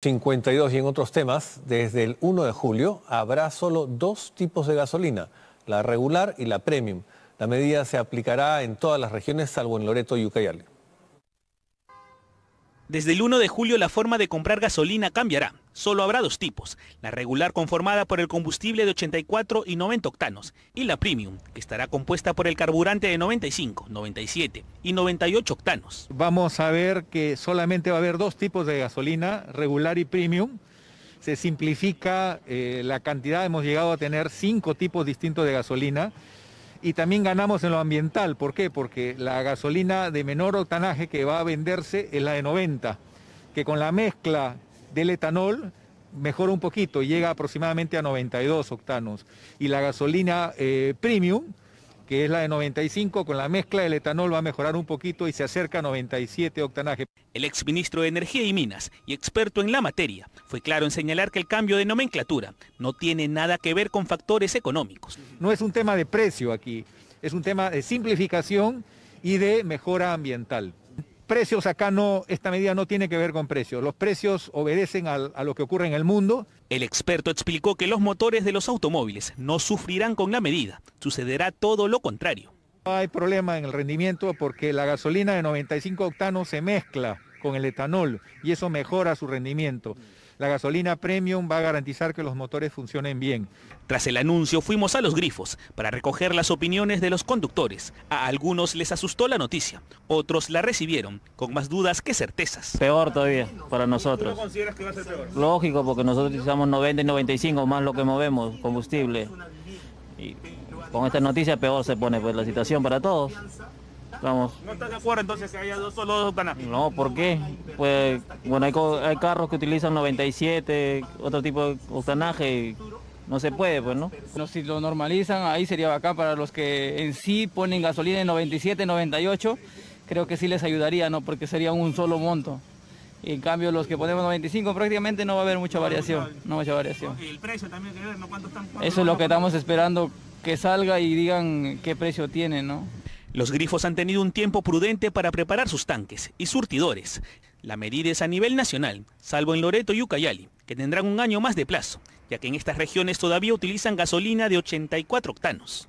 52 y en otros temas, desde el 1 de julio habrá solo dos tipos de gasolina, la regular y la premium. La medida se aplicará en todas las regiones salvo en Loreto y Ucayali. Desde el 1 de julio la forma de comprar gasolina cambiará. Solo habrá dos tipos, la regular conformada por el combustible de 84 y 90 octanos y la premium, que estará compuesta por el carburante de 95, 97 y 98 octanos. Vamos a ver que solamente va a haber dos tipos de gasolina, regular y premium. Se simplifica eh, la cantidad, hemos llegado a tener cinco tipos distintos de gasolina y también ganamos en lo ambiental. ¿Por qué? Porque la gasolina de menor octanaje que va a venderse es la de 90, que con la mezcla del etanol mejora un poquito, y llega aproximadamente a 92 octanos. Y la gasolina eh, premium que es la de 95, con la mezcla del etanol va a mejorar un poquito y se acerca a 97 octanaje. El exministro de Energía y Minas y experto en la materia fue claro en señalar que el cambio de nomenclatura no tiene nada que ver con factores económicos. No es un tema de precio aquí, es un tema de simplificación y de mejora ambiental precios acá no, esta medida no tiene que ver con precios. Los precios obedecen a, lo que ocurre en el mundo. El experto explicó que los motores de los automóviles no sufrirán con la medida. Sucederá todo lo contrario. hay problema en el rendimiento porque la gasolina de 95 octanos se mezcla con el etanol y eso mejora su rendimiento. La gasolina premium va a garantizar que los motores funcionen bien. Tras el anuncio fuimos a los grifos para recoger las opiniones de los conductores. A algunos les asustó la noticia, otros la recibieron con más dudas que certezas. Peor todavía para nosotros. ¿Tú consideras que va a ser peor? Lógico, porque nosotros utilizamos 90 y 95 más lo que movemos, combustible. Y con esta noticia peor se pone pues, la situación para todos. Vamos. ¿No estás de acuerdo entonces que haya dos, solo dos No, ¿por qué? Pues, bueno, hay, carros que utilizan 97, otro tipo de octanaje, no se puede, pues, ¿no? ¿no? Si lo normalizan, ahí sería acá para los que en sí ponen gasolina en 97, 98, creo que sí les ayudaría, ¿no? Porque sería un solo monto. en cambio los que ponemos 95 prácticamente no va a haber mucha variación, no mucha variación. Y el precio también ¿no? Eso es lo que estamos esperando que salga y digan qué precio tiene, ¿no? Los grifos han tenido un tiempo prudente para preparar sus tanques y surtidores. La medida es a nivel nacional, salvo en Loreto y Ucayali, que tendrán un año más de plazo, ya que en estas regiones todavía utilizan gasolina de 84 octanos.